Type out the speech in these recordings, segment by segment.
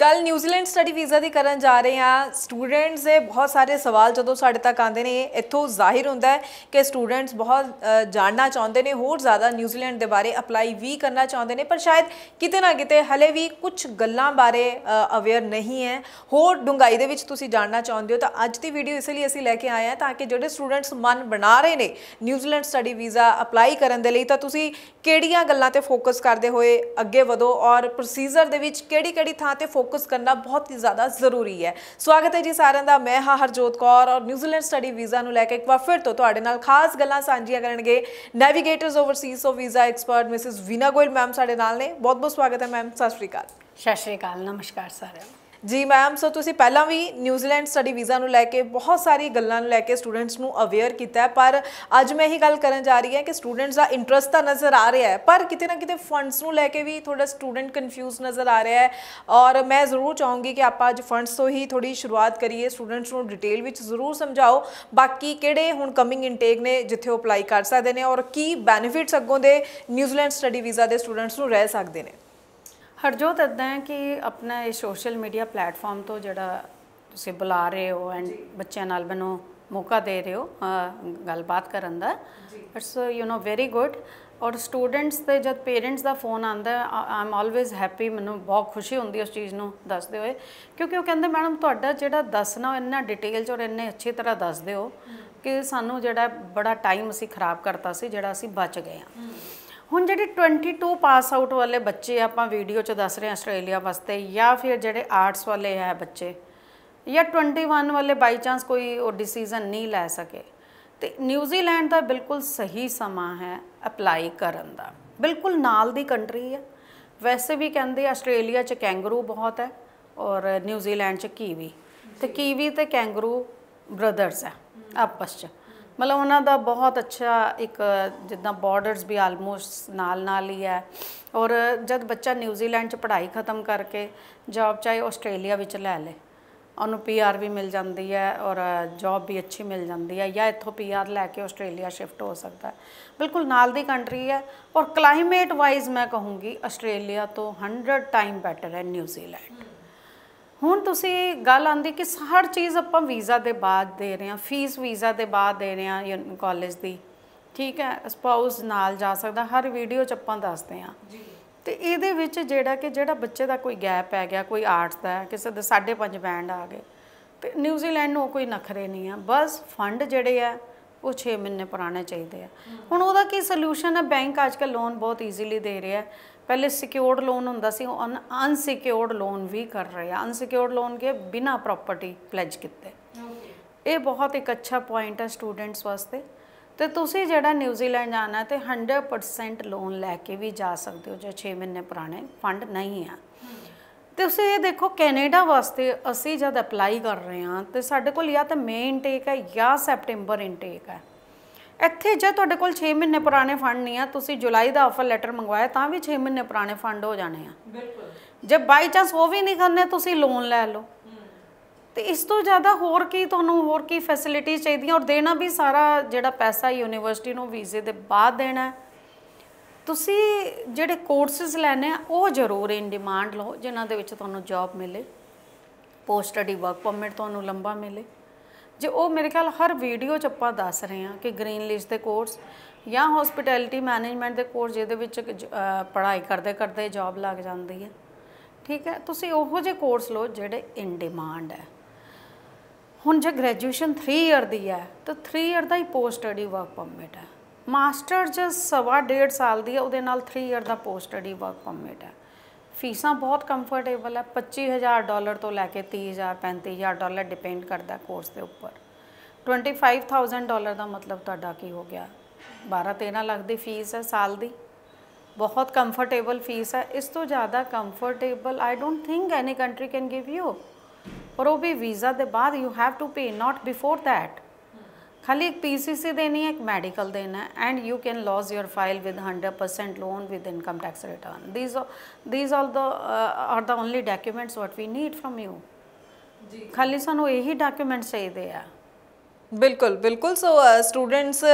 ਗੱਲ New Zealand study visa ਦੀ ਕਰਨ ਜਾ ਰਹੇ ਆ ਸਟੂਡੈਂਟਸ ਦੇ ਬਹੁਤ ਸਾਰੇ ਸਵਾਲ ਜਦੋਂ ਸਾਡੇ ਤੱਕ ਆਉਂਦੇ ਨੇ ਇੱਥੋਂ ਜ਼ਾਹਿਰ ਹੁੰਦਾ ਹੈ ਕਿ ਸਟੂਡੈਂਟਸ ਬਹੁਤ ਜਾਣਨਾ ਚਾਹੁੰਦੇ ਨੇ ਹੋਰ ਜ਼ਿਆਦਾ ਨਿਊਜ਼ੀਲੈਂਡ ਦੇ ਬਾਰੇ ਅਪਲਾਈ ਵੀ ਕਰਨਾ ਚਾਹੁੰਦੇ ਨੇ ਪਰ ਸ਼ਾਇਦ ਕਿਤੇ ਨਾ ਕਿਤੇ ਹਲੇ ਵੀ ਕੁਝ ਗੱਲਾਂ ਬਾਰੇ ਅਵੇਅਰ ਨਹੀਂ ਹੈ ਹੋਰ ਡੁੰਗਾਈ ਦੇ ਵਿੱਚ ਤੁਸੀਂ ਜਾਣਨਾ ਚਾਹੁੰਦੇ ਹੋ ਤਾਂ ਅੱਜ ਦੀ ਵੀਡੀਓ ਇਸ ਲਈ ਅਸੀਂ ਲੈ ਕੇ ਆਏ ਆ ਤਾਂ ਕਿ ਜਿਹੜੇ ਸਟੂਡੈਂਟਸ ਮਨ ਬਣਾ ਰਹੇ ਨੇ ਨਿਊਜ਼ੀਲੈਂਡ ਸਟੱਡੀ ਵੀਜ਼ਾ ਅਪਲਾਈ ਕਰਨ ਦੇ ਲਈ ਤਾਂ ਤੁਸੀਂ ਕਿਹੜੀਆਂ ਗੱਲਾਂ ਤੇ ਫੋਕਸ ਕਰਦੇ ਹੋਏ ਅੱਗੇ ਵਧੋ ਔਰ ਪ੍ਰੋਸੀਜਰ ਦੇ ਵਿੱਚ ਕਿਹੜੀ-ਕਿਹੜੀ ਥਾਂ ਤੇ ਫੋਕਸ ਕਰਨਾ ਬਹੁਤ ਹੀ ਜ਼ਿਆਦਾ ਜ਼ਰੂਰੀ ਹੈ ਸਵਾਗਤ ਹੈ ਜੀ ਸਾਰਿਆਂ ਦਾ ਮੈਂ ਹਾਂ ਹਰਜੋਤ ਕੌਰ ਔਰ ਨਿਊਜ਼ੀਲੈਂਡ ਸਟੱਡੀ ਵੀਜ਼ਾ ਨੂੰ ਲੈ ਕੇ ਇੱਕ ਵਾਰ ਫਿਰ ਤੋਂ ਤੁਹਾਡੇ ਨਾਲ ਖਾਸ ਗੱਲਾਂ ਸਾਂਝੀਆਂ ਕਰਨਗੇ Navigators Overseas of visa expert Mrs Veena Goyal ma'am ਸਾਡੇ ਨਾਲ ਨੇ ਬਹੁਤ ਬਹੁਤ ਸਵਾਗਤ ਹੈ ਮੈਮ ਸਤਿ ਸ਼੍ਰੀ ਅਕਾਲ ਸਤਿ ਸ਼੍ਰੀ ਅਕਾਲ ਨਮਸਕਾਰ ਸਾਰਿਆਂ ਨੂੰ ਜੀ ਮੈਮ ਸੋ ਤੁਸੀਂ ਪਹਿਲਾਂ ਵੀ ਨਿਊਜ਼ੀਲੈਂਡ ਸਟੱਡੀ ਵੀਜ਼ਾ ਨੂੰ ਲੈ ਕੇ ਬਹੁਤ ਸਾਰੀ ਗੱਲਾਂ ਨੂੰ ਲੈ ਕੇ ਸਟੂਡੈਂਟਸ ਨੂੰ ਅਵੇਅਰ ਕੀਤਾ ਪਰ ਅੱਜ ਮੈਂ ਇਹੀ ਗੱਲ ਕਰਨ ਜਾ ਰਹੀ ਹਾਂ ਕਿ ਸਟੂਡੈਂਟਸ ਦਾ ਇੰਟਰਸਟ ਤਾਂ ਨਜ਼ਰ ਆ ਰਿਹਾ ਹੈ ਪਰ ਕਿਤੇ ਨਾ ਕਿਤੇ ਫੰਡਸ ਨੂੰ ਲੈ ਕੇ ਵੀ ਥੋੜਾ ਸਟੂਡੈਂਟ ਕਨਫਿਊਜ਼ ਨਜ਼ਰ ਆ ਰਿਹਾ ਹੈ ਔਰ ਮੈਂ ਜ਼ਰੂਰ ਚਾਹੂੰਗੀ ਕਿ ਆਪਾਂ ਅੱਜ ਫੰਡਸ ਤੋਂ ਹੀ ਥੋੜੀ ਸ਼ੁਰੂਆਤ ਕਰੀਏ ਸਟੂਡੈਂਟਸ ਨੂੰ ਡਿਟੇਲ ਵਿੱਚ ਜ਼ਰੂਰ ਸਮਝਾਓ ਬਾਕੀ ਕਿਹੜੇ ਹੁਣ ਕਮਿੰਗ ਇਨਟੇਕ ਨੇ ਜਿੱਥੇ ਉਹ ਅਪਲਾਈ ਕਰ ਸਕਦੇ ਨੇ ਔਰ ਕੀ ਬੈਨੀਫਿਟਸ ਅੱਗੋਂ ਦੇ ਨਿਊਜ਼ੀਲੈਂਡ ਸਟੱਡੀ ਵੀਜ਼ਾ ਦੇ ਸਟੂਡੈਂਟਸ ਨੂੰ ਰਹਿ ਸਕਦੇ ਨੇ ਹਰਜੋਤ ਇਦਾਂ ਹੈ ਕਿ ਆਪਣਾ ਇਹ ਸੋਸ਼ਲ ਮੀਡੀਆ ਪਲੇਟਫਾਰਮ ਤੋਂ ਜਿਹੜਾ ਤੁਸੀਂ ਬੁਲਾ ਰਹੇ ਹੋ ਐਂਡ ਬੱਚਿਆਂ ਨਾਲ ਬਨੋ ਮੌਕਾ ਦੇ ਰਹੇ ਹੋ ਗੱਲਬਾਤ ਕਰਨ ਦਾ it's you know very good ਔਰ ਸਟੂਡੈਂਟਸ ਤੇ ਜਦ ਪੇਰੈਂਟਸ ਦਾ ਫੋਨ ਆਂਦਾ ਆਮ ਆਲਵੇਜ਼ ਹੈਪੀ ਮੈਨੂੰ ਬਹੁਤ ਖੁਸ਼ੀ ਹੁੰਦੀ ਉਸ ਚੀਜ਼ ਨੂੰ ਦੱਸਦੇ ਹੋਏ ਕਿਉਂਕਿ ਉਹ ਕਹਿੰਦੇ ਮੈਡਮ ਤੁਹਾਡਾ ਜਿਹੜਾ ਦੱਸਣਾ ਇੰਨਾ ਡਿਟੇਲ ਚ ਔਰ ਇੰਨੇ ਅੱਛੀ ਤਰ੍ਹਾਂ ਦੱਸਦੇ ਹੋ ਕਿ ਸਾਨੂੰ ਜਿਹੜਾ ਬੜਾ ਟਾਈਮ ਅਸੀਂ ਖਰਾਬ ਕਰਤਾ ਸੀ ਜਿਹੜਾ ਅਸੀਂ ਬਚ ਗਏ ਆ ਹੁਣ ਜਿਹੜੇ 22 ਪਾਸ ਆਊਟ ਵਾਲੇ ਬੱਚੇ ਆਪਾਂ ਵੀਡੀਓ 'ਚ ਦੱਸ ਰਹੇ ਹਾਂ ਆਸਟ੍ਰੇਲੀਆ ਵਾਸਤੇ ਜਾਂ ਫਿਰ ਜਿਹੜੇ ਆਰਟਸ ਵਾਲੇ ਹੈ ਬੱਚੇ ਜਾਂ 21 ਵਾਲੇ ਬਾਈ ਚਾਂਸ ਕੋਈ ਉਹ ਡਿਸੀਜਨ ਨਹੀਂ ਲੈ ਸਕੇ ਤੇ ਨਿਊਜ਼ੀਲੈਂਡ ਦਾ ਬਿਲਕੁਲ ਸਹੀ ਸਮਾਂ ਹੈ ਅਪਲਾਈ ਕਰਨ ਦਾ ਬਿਲਕੁਲ ਨਾਲ ਦੀ ਕੰਟਰੀ ਹੈ ਵੈਸੇ ਵੀ ਕਹਿੰਦੇ ਆਸਟ੍ਰੇਲੀਆ 'ਚ ਕੈਂਗਰੂ ਬਹੁਤ ਹੈ ਔਰ ਨਿਊਜ਼ੀਲੈਂਡ 'ਚ ਕੀਵੀ ਤੇ ਕੀਵੀ ਤੇ ਕੈਂਗਰੂ ਬ੍ਰਦਰਸ ਹੈ ਆਪਸ 'ਚ ਮਤਲਬ ਉਹਨਾਂ ਦਾ ਬਹੁਤ ਅੱਛਾ ਇੱਕ ਜਿੱਦਾਂ ਬਾਰਡਰਸ ਵੀ ਆਲਮੋਸਟ ਨਾਲ ਨਾਲ ਹੀ ਹੈ ਔਰ ਜਦ ਬੱਚਾ ਨਿਊਜ਼ੀਲੈਂਡ ਚ ਪੜ੍ਹਾਈ ਖਤਮ ਕਰਕੇ ਜੌਬ ਚਾਹੇ ਆਸਟ੍ਰੇਲੀਆ ਵਿੱਚ ਲੈ ਲੇ ਉਹਨੂੰ ਪੀਆਰ ਵੀ ਮਿਲ ਜਾਂਦੀ ਹੈ ਔਰ ਜੌਬ ਵੀ ਅੱਛੀ ਮਿਲ ਜਾਂਦੀ ਹੈ ਜਾਂ ਇੱਥੋਂ ਪੀਆਰ ਲੈ ਕੇ ਆਸਟ੍ਰੇਲੀਆ ਸ਼ਿਫਟ ਹੋ ਸਕਦਾ ਹੈ ਬਿਲਕੁਲ ਨਾਲ ਦੀ ਕੰਟਰੀ ਹੈ ਔਰ ਕਲਾਈਮੇਟ ਵਾਈਜ਼ ਮੈਂ ਕਹੂੰਗੀ ਆਸਟ੍ਰੇਲੀਆ ਤੋਂ 100 ਟਾਈਮ ਬੈਟਰ ਹੈ ਨਿਊਜ਼ੀਲੈਂਡ ਹੁਣ ਤੁਸੀਂ ਗੱਲ ਆਂਦੀ ਕਿ ਹਰ ਚੀਜ਼ ਆਪਾਂ ਵੀਜ਼ਾ ਦੇ ਬਾਅਦ ਦੇ ਰਹੇ ਆ ਫੀਸ ਵੀਜ਼ਾ ਦੇ ਬਾਅਦ ਦੇ ਰਹੇ ਆ ਕਾਲਜ ਦੀ ਠੀਕ ਹੈ ਸਪਾਊਸ ਨਾਲ ਜਾ ਸਕਦਾ ਹਰ ਵੀਡੀਓ ਚ ਆਪਾਂ ਦੱਸਦੇ ਆ ਜੀ ਤੇ ਇਹਦੇ ਵਿੱਚ ਜਿਹੜਾ ਕਿ ਜਿਹੜਾ ਬੱਚੇ ਦਾ ਕੋਈ ਗੈਪ ਆ ਗਿਆ ਕੋਈ ਆਰਟਸ ਦਾ ਕਿਸੇ ਦੇ 5.5 ਬੈਂਡ ਆ ਗਏ ਤੇ ਨਿਊਜ਼ੀਲੈਂਡ ਨੂੰ ਕੋਈ ਨਖਰੇ ਨਹੀਂ ਆ ਬਸ ਫੰਡ ਜਿਹੜੇ ਆ ਉਹ 6 ਮਹੀਨੇ ਪੁਰਾਣੇ ਚਾਹੀਦੇ ਆ ਹੁਣ ਉਹਦਾ ਕੀ ਸੋਲੂਸ਼ਨ ਹੈ ਬੈਂਕ ਅੱਜ ਕੱਲ ਲੋਨ ਬਹੁਤ ਈਜ਼ੀਲੀ ਦੇ ਰਿਹਾ ਪਹਿਲੇ ਸਿਕਿਉਰਡ ਲੋਨ ਹੁੰਦਾ ਸੀ ਅਨਸਿਕਿਉਰਡ ਲੋਨ ਵੀ ਕਰ ਰਹੇ ਆ ਅਨਸਿਕਿਉਰਡ ਲੋਨ ਕੇ ਬਿਨਾ ਪ੍ਰਾਪਰਟੀ ਪਲੇਜ ਕੀਤੇ ਇਹ ਬਹੁਤ ਇੱਕ ਅੱਛਾ ਪੁਆਇੰਟ ਹੈ ਸਟੂਡੈਂਟਸ ਵਾਸਤੇ ਤੇ ਤੁਸੀਂ ਜਿਹੜਾ ਨਿਊਜ਼ੀਲੈਂਡ ਜਾਣਾ ਤੇ 100% ਲੋਨ ਲੈ ਕੇ ਵੀ ਜਾ ਸਕਦੇ ਹੋ ਜੇ 6 ਮਹੀਨੇ ਪੁਰਾਣੇ ਫੰਡ ਨਹੀਂ ਆ ਤੇ ਉਸੇ ਇਹ ਦੇਖੋ ਕੈਨੇਡਾ ਵਾਸਤੇ ਅਸੀਂ ਜਦ ਅਪਲਾਈ ਕਰ ਰਹੇ ਹਾਂ ਤੇ ਸਾਡੇ ਕੋਲ ਜਾਂ ਤਾਂ ਮੇਨ ਇਨਟੇਕ ਹੈ ਜਾਂ ਸੈਪਟੈਂਬਰ ਇਨਟੇਕ ਹੈ ਇੱਥੇ ਜੇ ਤੁਹਾਡੇ ਕੋਲ 6 ਮਹੀਨੇ ਪੁਰਾਣੇ ਫੰਡ ਨਹੀਂ ਆ ਤੁਸੀਂ ਜੁਲਾਈ ਦਾ ਆਫਰ ਲੈਟਰ ਮੰਗਵਾਇਆ ਤਾਂ ਵੀ 6 ਮਹੀਨੇ ਪੁਰਾਣੇ ਫੰਡ ਹੋ ਜਾਣੇ ਆ ਬਿਲਕੁਲ ਜੇ ਬਾਈ ਚਾਂਸ ਉਹ ਵੀ ਨਹੀਂ ਕਰਨੇ ਤੁਸੀਂ ਲੋਨ ਲੈ ਲਓ ਤੇ ਇਸ ਤੋਂ ਜ਼ਿਆਦਾ ਹੋਰ ਕੀ ਤੁਹਾਨੂੰ ਹੋਰ ਕੀ ਫੈਸਿਲਿਟੀ ਚਾਹੀਦੀਆਂ ਔਰ ਦੇਣਾ ਵੀ ਸਾਰਾ ਜਿਹੜਾ ਪੈਸਾ ਯੂਨੀਵਰਸਿਟੀ ਨੂੰ ਵੀਜ਼ੇ ਦੇ ਬਾਅਦ ਦੇਣਾ ਹੈ ਤੁਸੀਂ ਜਿਹੜੇ ਕੋਰਸਸ ਲੈਣੇ ਆ ਉਹ ਜ਼ਰੂਰ ਇਨ ਡਿਮਾਂਡ ਲਓ ਜਿਨ੍ਹਾਂ ਦੇ ਵਿੱਚ ਤੁਹਾਨੂੰ ਜੌਬ ਮਿਲੇ ਪੋਸਟ ਸਟੱਡੀ ਵਰਕ ਪਰਮਿਟ ਤੁਹਾਨੂੰ ਲੰਬਾ ਮਿਲੇ ਜੇ ਉਹ ਮੇਰੇ ਖਿਆਲ ਹਰ ਵੀਡੀਓ 'ਚ ਆਪਾਂ ਦੱਸ ਰਹੇ ਹਾਂ ਕਿ ਗ੍ਰੀਨ ਲਿਸਟ ਦੇ ਕੋਰਸ ਜਾਂ ਹਸਪਿਟੈਲਿਟੀ ਮੈਨੇਜਮੈਂਟ ਦੇ ਕੋਰਸ ਜਿਹਦੇ ਵਿੱਚ ਪੜ੍ਹਾਈ ਕਰਦੇ ਕਰਦੇ ਜੌਬ ਲੱਗ ਜਾਂਦੀ ਹੈ ਠੀਕ ਹੈ ਤੁਸੀਂ ਉਹੋ ਜਿਹੇ ਕੋਰਸ ਲਓ ਜਿਹੜੇ ਇਨ ਡਿਮਾਂਡ ਹੈ ਹੁਣ ਜੇ ਗ੍ਰੈਜੂਏਸ਼ਨ 3 ਇਅਰ ਦੀ ਹੈ ਤਾਂ 3 ਇਅਰ ਦਾ ਹੀ ਪੋਸਟ ਸਟੱਡੀ ਵਰਕ ਪਰਮਿਟ ਹੈ ਮਾਸਟਰ ਜਸ ਸਵਾ ਡੇਢ ਸਾਲ ਦੀ ਹੈ ਉਹਦੇ ਨਾਲ 3 ਇਅਰ ਦਾ ਪੋਸਟ ਸਟੱਡੀ ਵਰਕ ਪਰਮਿਟ ਹੈ ਫੀਸਾਂ ਬਹੁਤ ਕੰਫਰਟੇਬਲ ਹੈ 25000 ਡਾਲਰ ਤੋਂ ਲੈ ਕੇ 30000 35000 ਡਾਲਰ ਡਿਪੈਂਡ ਕਰਦਾ ਕੋਰਸ ਦੇ ਉੱਪਰ 25000 ਡਾਲਰ ਦਾ ਮਤਲਬ ਤੁਹਾਡਾ ਕੀ ਹੋ ਗਿਆ 12-13 ਲੱਖ ਦੀ ਫੀਸ ਹੈ ਸਾਲ ਦੀ ਬਹੁਤ ਕੰਫਰਟੇਬਲ ਫੀਸ ਹੈ ਇਸ ਤੋਂ ਜ਼ਿਆਦਾ comfortable I don't think any country can give you ਪਰ ਉਹ ਵੀ ਵੀਜ਼ਾ ਦੇ ਬਾਅਦ you have to pay not before that खाली एक पीसीसी देनी है एक मेडिकल देना है and you can lodge your file with 100 percent loan with income tax return these these all the are the only documents what we need from you खाली सानू यही डॉक्यूमेंट्स चाहिए ਬਿਲਕੁਲ ਬਿਲਕੁਲ ਸੋ ਸਟੂਡੈਂਟਸ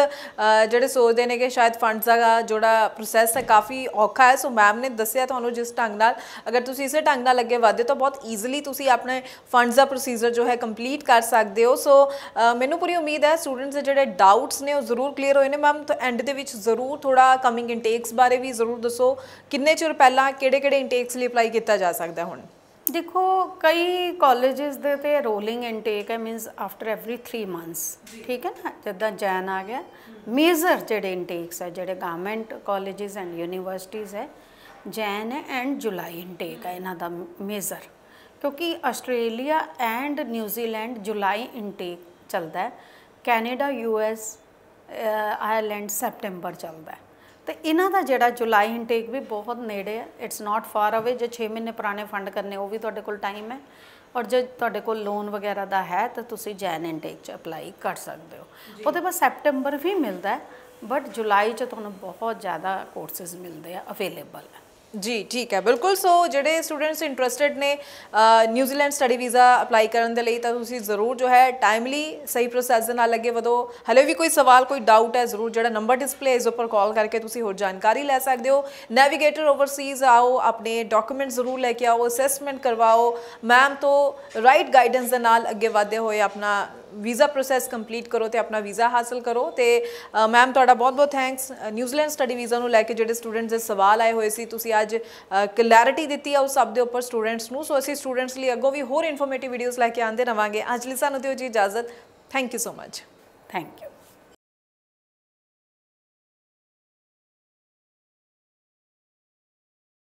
ਜਿਹੜੇ ਸੋਚਦੇ ਨੇ ਕਿ ਸ਼ਾਇਦ ਫੰਡਸ ਦਾ ਜਿਹੜਾ ਪ੍ਰੋਸੈਸ ਹੈ ਕਾਫੀ ਔਖਾ ਹੈ ਸੋ ਮੈਮ ਨੇ ਦੱਸਿਆ ਤੁਹਾਨੂੰ ਜਿਸ ਢੰਗ ਨਾਲ ਅਗਰ ਤੁਸੀਂ ਇਸੇ ਢੰਗ ਨਾਲ ਅੱਗੇ ਵਧਦੇ ਤਾਂ ਬਹੁਤ ਈਜ਼ੀਲੀ ਤੁਸੀਂ ਆਪਣੇ ਫੰਡਸ ਦਾ ਪ੍ਰੋਸੀਜਰ ਜੋ ਹੈ ਕੰਪਲੀਟ ਕਰ ਸਕਦੇ ਹੋ ਸੋ ਮੈਨੂੰ ਪੂਰੀ ਉਮੀਦ ਹੈ ਸਟੂਡੈਂਟਸ ਦੇ ਜਿਹੜੇ ਡਾਊਟਸ ਨੇ ਉਹ ਜ਼ਰੂਰ ਕਲੀਅਰ ਹੋਏ ਨੇ ਮੈਮ ਤਾਂ ਐਂਡ ਦੇ ਵਿੱਚ ਜ਼ਰੂਰ ਥੋੜਾ ਕਮਿੰਗ ਇਨਟੇਕਸ ਬਾਰੇ ਵੀ ਜ਼ਰੂਰ ਦੱਸੋ ਕਿੰਨੇ ਚਿਰ ਪਹਿਲਾਂ ਕਿਹੜੇ-ਕਿਹੜੇ ਇਨਟੇਕਸ ਲਈ ਅਪਲਾਈ ਕੀਤਾ ਜਾ ਸਕਦਾ ਹੁਣ देखो कई कॉलेजेस देते रोलिंग इनटेक है means after every three months ठीक है ना जिदा जैन आ गया मेजर जेडे इनटेक्स है जेडे गवर्नमेंट कॉलेजेस एंड यूनिवर्सिटीज़ है जैन है एंड जुलाई इनटेक है इन्हों का मेजर क्योंकि Australia and New Zealand July intake चलता है कैनेडा यूएस आयरलैंड सेप्टेंबर चलता है ਤੇ ਇਹਨਾਂ ਦਾ ਜਿਹੜਾ ਜੁਲਾਈ ਇਨਟੇਕ ਵੀ ਬਹੁਤ ਨੇੜੇ ਹੈ ਇਟਸ ਨਾਟ ਫਾਰ ਅਵੇ ਜੇ 6 ਮਹੀਨੇ ਪੁਰਾਣੇ ਫੰਡ ਕਰਨੇ ਉਹ ਵੀ ਤੁਹਾਡੇ ਕੋਲ ਟਾਈਮ ਹੈ ਔਰ ਜੇ ਤੁਹਾਡੇ ਕੋਲ ਲੋਨ ਵਗੈਰਾ ਦਾ ਹੈ ਤਾਂ ਤੁਸੀਂ ਜੈਨ ਇਨਟੇਕ 'ਚ ਅਪਲਾਈ ਕਰ ਸਕਦੇ ਹੋ ਉਹਦੇ ਬਾਅਦ ਸੈਪਟੈਂਬਰ ਵੀ ਮਿਲਦਾ ਬਟ ਜੁਲਾਈ 'ਚ ਤੁਹਾਨੂੰ ਬਹੁਤ ਜ਼ਿਆਦਾ ਕੋਰਸਸ ਮਿਲਦੇ ਆ ਅਵੇਲੇਬਲ ਹੈ ਜੀ ਠੀਕ ਹੈ ਬਿਲਕੁਲ ਸੋ ਜਿਹੜੇ ਸਟੂਡੈਂਟਸ ਇੰਟਰਸਟਿਡ ਨੇ ਨਿਊਜ਼ੀਲੈਂਡ ਸਟੱਡੀ ਵੀਜ਼ਾ ਅਪਲਾਈ ਕਰਨ ਦੇ ਲਈ ਤਾਂ ਤੁਸੀਂ ਜ਼ਰੂਰ ਜੋ ਹੈ ਟਾਈਮਲੀ ਸਹੀ ਪ੍ਰੋਸੈਸ ਦੇ ਨਾਲ ਅੱਗੇ ਵਧੋ ਹਲੇ ਵੀ ਕੋਈ ਸਵਾਲ ਕੋਈ ਡਾਊਟ ਹੈ ਜ਼ਰੂਰ ਜਿਹੜਾ ਨੰਬਰ ਡਿਸਪਲੇ ਇਸ ਉੱਪਰ ਕਾਲ ਕਰਕੇ ਤੁਸੀਂ ਹੋਰ ਜਾਣਕਾਰੀ ਲੈ ਸਕਦੇ ਹੋ ਨੈਵੀਗੇਟਰ ਓਵਰਸੀਜ਼ ਆਓ ਆਪਣੇ ਡਾਕੂਮੈਂਟ ਜ਼ਰੂਰ ਲੈ ਕੇ ਆਓ ਅਸੈਸਮੈਂਟ ਕਰਵਾਓ ਮੈਮ ਤੋਂ ਰਾਈਟ ਗਾਈਡੈਂਸ ਦੇ ਨਾਲ ਅੱਗੇ ਵਧਦੇ ਹੋਏ ਆਪਣਾ ਵੀਜ਼ਾ ਪ੍ਰੋਸੈਸ ਕੰਪਲੀਟ ਕਰੋ ਤੇ ਆਪਣਾ ਵੀਜ਼ਾ ਹਾਸਲ ਕਰੋ ਤੇ ਮੈਮ ਤੁਹਾਡਾ ਬਹੁਤ-ਬਹੁਤ ਥੈਂਕਸ ਨਿਊਜ਼ੀਲੈਂਡ ਸਟੱਡੀ ਵੀਜ਼ਾ ਨੂੰ ਲੈ ਕੇ ਜਿਹੜੇ ਸਟੂਡੈਂਟਸ ਦੇ ਸਵਾਲ ਆਏ ਹੋਏ ਸੀ ਤੁਸੀਂ ਅੱਜ ਕਲੈਰਿਟੀ ਦਿੱਤੀ ਆ ਉਸ ਸਭ ਦੇ ਉੱਪਰ ਸਟੂਡੈਂਟਸ ਨੂੰ ਸੋ ਅਸੀਂ ਸਟੂਡੈਂਟਸ ਲਈ ਅੱਗੋਂ ਵੀ ਹੋਰ ਇਨਫੋਰਮੇਟਿਵ ਵੀਡੀਓਜ਼ ਲੈ ਕੇ ਆਂਦੇ ਰਵਾਂਗੇ ਅੱਜ ਲਈ ਸਾਨੂੰ ਦਿਓ ਜੀ ਇਜਾਜ਼ਤ thank you so much thank you